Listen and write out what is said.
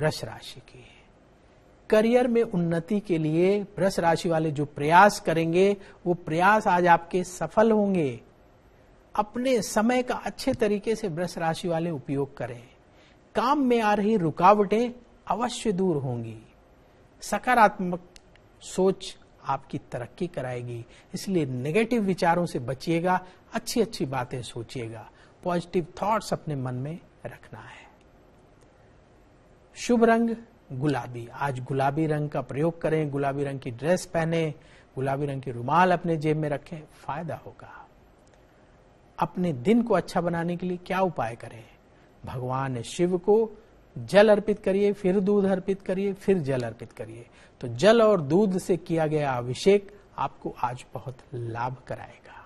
वृष राशि की है करियर में उन्नति के लिए वृष राशि वाले जो प्रयास करेंगे वो प्रयास आज आपके सफल होंगे अपने समय का अच्छे तरीके से वृष राशि वाले उपयोग करें काम में आ रही रुकावटें अवश्य दूर होंगी सकारात्मक सोच आपकी तरक्की कराएगी इसलिए नेगेटिव विचारों से बचिएगा अच्छी अच्छी बातें सोचिएगा पॉजिटिव थॉट्स अपने मन में रखना है शुभ रंग गुलाबी आज गुलाबी रंग का प्रयोग करें गुलाबी रंग की ड्रेस पहने गुलाबी रंग की रुमाल अपने जेब में रखें फायदा होगा अपने दिन को अच्छा बनाने के लिए क्या उपाय करें भगवान शिव को जल अर्पित करिए फिर दूध अर्पित करिए फिर जल अर्पित करिए तो जल और दूध से किया गया अभिषेक आपको आज बहुत लाभ कराएगा